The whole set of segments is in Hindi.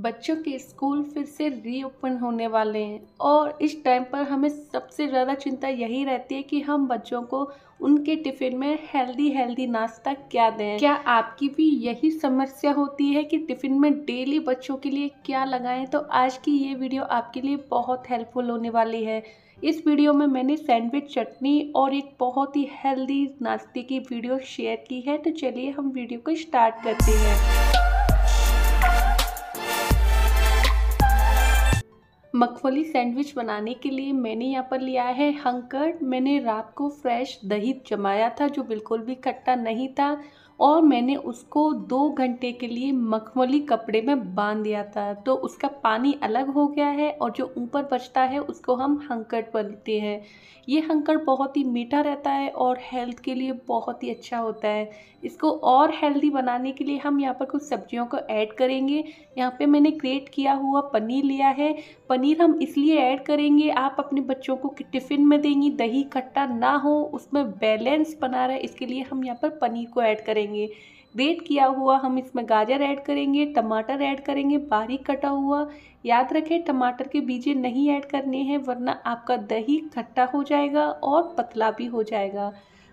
बच्चों के स्कूल फिर से रीओपन होने वाले हैं और इस टाइम पर हमें सबसे ज़्यादा चिंता यही रहती है कि हम बच्चों को उनके टिफ़िन में हेल्दी हेल्दी नाश्ता क्या दें क्या आपकी भी यही समस्या होती है कि टिफ़िन में डेली बच्चों के लिए क्या लगाएं तो आज की ये वीडियो आपके लिए बहुत हेल्पफुल होने वाली है इस वीडियो में मैंने सैंडविच चटनी और एक बहुत ही हेल्दी नाश्ते की वीडियो शेयर की है तो चलिए हम वीडियो को स्टार्ट करते हैं मखफली सैंडविच बनाने के लिए मैंने यहाँ पर लिया है हंकर मैंने रात को फ्रेश दही जमाया था जो बिल्कुल भी खट्टा नहीं था और मैंने उसको दो घंटे के लिए मखमली कपड़े में बांध दिया था तो उसका पानी अलग हो गया है और जो ऊपर बचता है उसको हम हंकड़ बोलते हैं ये हंकड़ बहुत ही मीठा रहता है और हेल्थ के लिए बहुत ही अच्छा होता है इसको और हेल्दी बनाने के लिए हम यहाँ पर कुछ सब्जियों को ऐड करेंगे यहाँ पे मैंने क्रिएट किया हुआ पनीर लिया है पनीर हम इसलिए ऐड करेंगे आप अपने बच्चों को टिफ़िन में देंगी दही खट्टा ना हो उसमें बैलेंस बना रहे इसके लिए हम यहाँ पर पनीर को ऐड करेंगे करेंगे ग्रेट किया हुआ हम इसमें गाजर ऐड करेंगे टमाटर ऐड करेंगे बारीक कटा हुआ याद रखें टमाटर के बीजे नहीं ऐड करने हैं वरना आपका दही खट्टा हो जाएगा और पतला भी हो जाएगा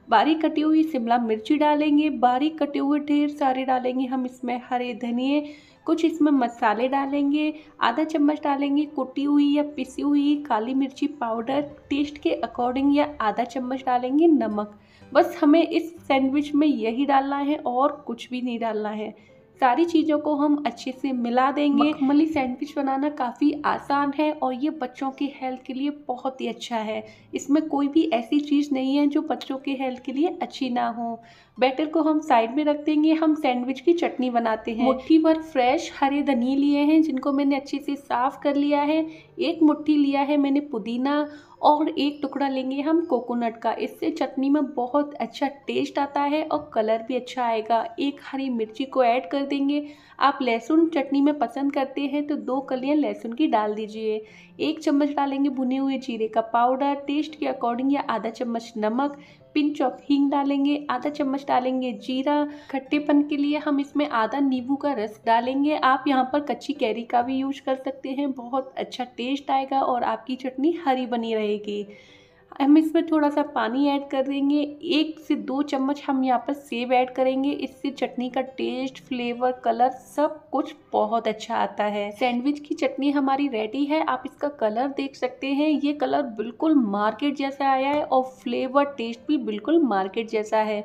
बारीक कटी हुई शिमला मिर्ची डालेंगे बारीक कटे हुए ढेर सारे डालेंगे हम इसमें हरे धनिए कुछ इसमें मसाले डालेंगे आधा चम्मच डालेंगे कुटी हुई या पिसी हुई काली मिर्ची पाउडर टेस्ट के अकॉर्डिंग या आधा चम्मच डालेंगे नमक बस हमें इस सैंडविच में यही डालना है और कुछ भी नहीं डालना है सारी चीज़ों को हम अच्छे से मिला देंगे मखमली सैंडविच बनाना काफ़ी आसान है और ये बच्चों के हेल्थ के लिए बहुत ही अच्छा है इसमें कोई भी ऐसी चीज़ नहीं है जो बच्चों के हेल्थ के लिए अच्छी ना हो बैटर को हम साइड में रख देंगे हम सैंडविच की चटनी बनाते हैं मुट्ठी भर फ्रेश हरे धनिए लिए हैं जिनको मैंने अच्छे से साफ़ कर लिया है एक मुट्ठी लिया है मैंने पुदीना और एक टुकड़ा लेंगे हम कोकोनट का इससे चटनी में बहुत अच्छा टेस्ट आता है और कलर भी अच्छा आएगा एक हरी मिर्ची को ऐड कर देंगे आप लहसुन चटनी में पसंद करते हैं तो दो कलियाँ लहसुन की डाल दीजिए एक चम्मच डालेंगे भुने हुए जीरे का पाउडर टेस्ट के अकॉर्डिंग या आधा चम्मच नमक पिंच ऑफ हींग डालेंगे आधा चम्मच डालेंगे जीरा खट्टेपन के लिए हम इसमें आधा नींबू का रस डालेंगे आप यहाँ पर कच्ची कैरी का भी यूज कर सकते हैं बहुत अच्छा टेस्ट आएगा और आपकी चटनी हरी बनी रहेगी रहेगी हम इसमें थोड़ा सा पानी ऐड कर देंगे एक से दो चम्मच हम यहाँ पर सेब ऐड करेंगे इससे चटनी का टेस्ट फ्लेवर कलर सब कुछ बहुत अच्छा आता है सैंडविच की चटनी हमारी रेडी है आप इसका कलर देख सकते हैं ये कलर बिल्कुल मार्केट जैसा आया है और फ्लेवर टेस्ट भी बिल्कुल मार्केट जैसा है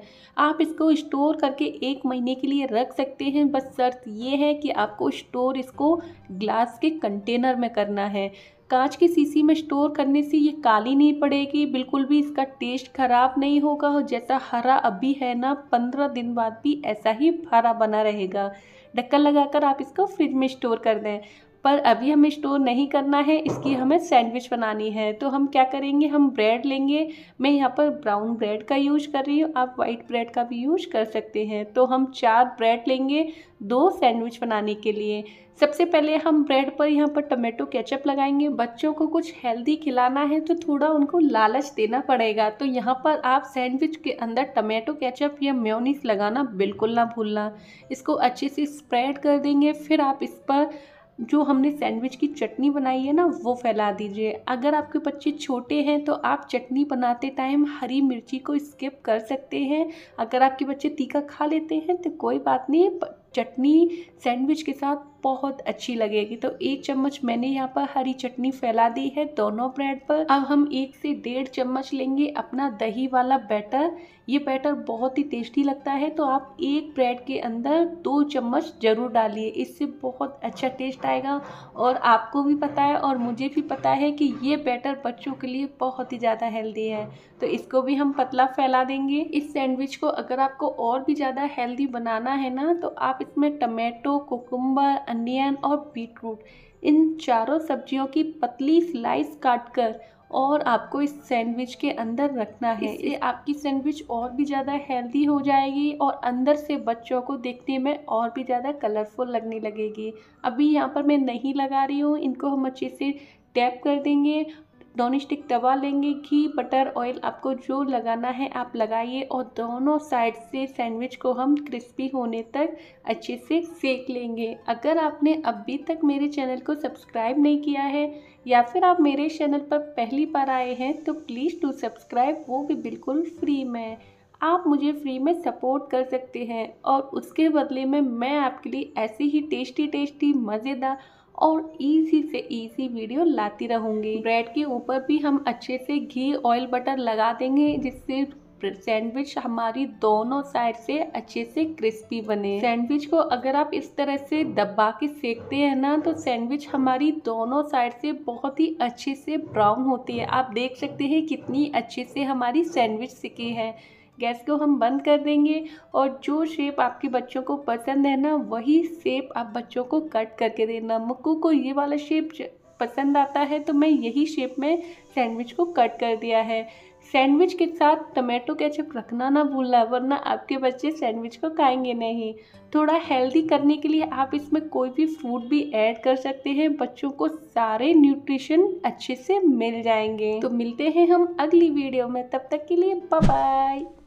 आप इसको स्टोर करके एक महीने के लिए रख सकते हैं बस शर्त ये है कि आपको स्टोर इसको ग्लास के कंटेनर में करना है कांच की सीसी में स्टोर करने से ये काली नहीं पड़ेगी बिल्कुल भी इसका टेस्ट ख़राब नहीं होगा और जैसा हरा अभी है ना पंद्रह दिन बाद भी ऐसा ही हरा बना रहेगा ढक्कन लगाकर आप इसको फ्रिज में स्टोर कर दें पर अभी हमें स्टोर नहीं करना है इसकी हमें सैंडविच बनानी है तो हम क्या करेंगे हम ब्रेड लेंगे मैं यहाँ पर ब्राउन ब्रेड का यूज कर रही हूँ आप वाइट ब्रेड का भी यूज कर सकते हैं तो हम चार ब्रेड लेंगे दो सैंडविच बनाने के लिए सबसे पहले हम ब्रेड पर यहाँ पर टमेटो केचप लगाएंगे बच्चों को कुछ हेल्दी खिलाना है तो थोड़ा उनको लालच देना पड़ेगा तो यहाँ पर आप सैंडविच के अंदर टमेटो केचप या म्योनीस लगाना बिल्कुल ना भूलना इसको अच्छे से स्प्रेड कर देंगे फिर आप इस पर जो हमने सैंडविच की चटनी बनाई है ना वो फैला दीजिए अगर आपके बच्चे छोटे हैं तो आप चटनी बनाते टाइम हरी मिर्ची को स्किप कर सकते हैं अगर आपके बच्चे तीखा खा लेते हैं तो कोई बात नहीं चटनी सैंडविच के साथ बहुत अच्छी लगेगी तो एक चम्मच मैंने यहाँ पर हरी चटनी फैला दी है दोनों ब्रेड पर अब हम एक से डेढ़ चम्मच लेंगे अपना दही वाला बैटर ये बैटर बहुत ही टेस्टी लगता है तो आप एक ब्रेड के अंदर दो चम्मच ज़रूर डालिए इससे बहुत अच्छा टेस्ट आएगा और आपको भी पता है और मुझे भी पता है कि ये बैटर बच्चों के लिए बहुत ही ज़्यादा हेल्दी है तो इसको भी हम पतला फैला देंगे इस सैंडविच को अगर आपको और भी ज़्यादा हेल्दी बनाना है ना तो आप इसमें टमेटो कुकुम्बर अनियन और बीटरूट इन चारों सब्जियों की पतली स्लाइस काट कर और आपको इस सैंडविच के अंदर रखना है इससे आपकी सैंडविच और भी ज़्यादा हेल्दी हो जाएगी और अंदर से बच्चों को देखने में और भी ज़्यादा कलरफुल लगने लगेगी अभी यहाँ पर मैं नहीं लगा रही हूँ इनको हम अच्छे से टैप कर देंगे नॉन स्टिक दबा लेंगे घी बटर ऑयल आपको जो लगाना है आप लगाइए और दोनों साइड से सैंडविच को हम क्रिस्पी होने तक अच्छे से सेक लेंगे अगर आपने अभी तक मेरे चैनल को सब्सक्राइब नहीं किया है या फिर आप मेरे चैनल पर पहली बार आए हैं तो प्लीज़ टू सब्सक्राइब वो भी बिल्कुल फ्री में आप मुझे फ्री में सपोर्ट कर सकते हैं और उसके बदले में मैं आपके लिए ऐसी ही टेस्टी टेस्टी मज़ेदार और इजी से इजी वीडियो लाती रहूँगी ब्रेड के ऊपर भी हम अच्छे से घी ऑयल बटर लगा देंगे जिससे सैंडविच हमारी दोनों साइड से अच्छे से क्रिस्पी बने सैंडविच को अगर आप इस तरह से दबा के सेकते हैं ना तो सैंडविच हमारी दोनों साइड से बहुत ही अच्छे से ब्राउन होती है आप देख सकते हैं कितनी अच्छे से हमारी सैंडविच सिकी है गैस को हम बंद कर देंगे और जो शेप आपके बच्चों को पसंद है ना वही शेप आप बच्चों को कट करके देना मुक्कू को ये वाला शेप पसंद आता है तो मैं यही शेप में सैंडविच को कट कर दिया है सैंडविच के साथ टमाटो केचप रखना ना भूलना वरना आपके बच्चे सैंडविच को खाएंगे नहीं थोड़ा हेल्दी करने के लिए आप इसमें कोई भी फूड भी ऐड कर सकते हैं बच्चों को सारे न्यूट्रिशन अच्छे से मिल जाएंगे तो मिलते हैं हम अगली वीडियो में तब तक के लिए बाय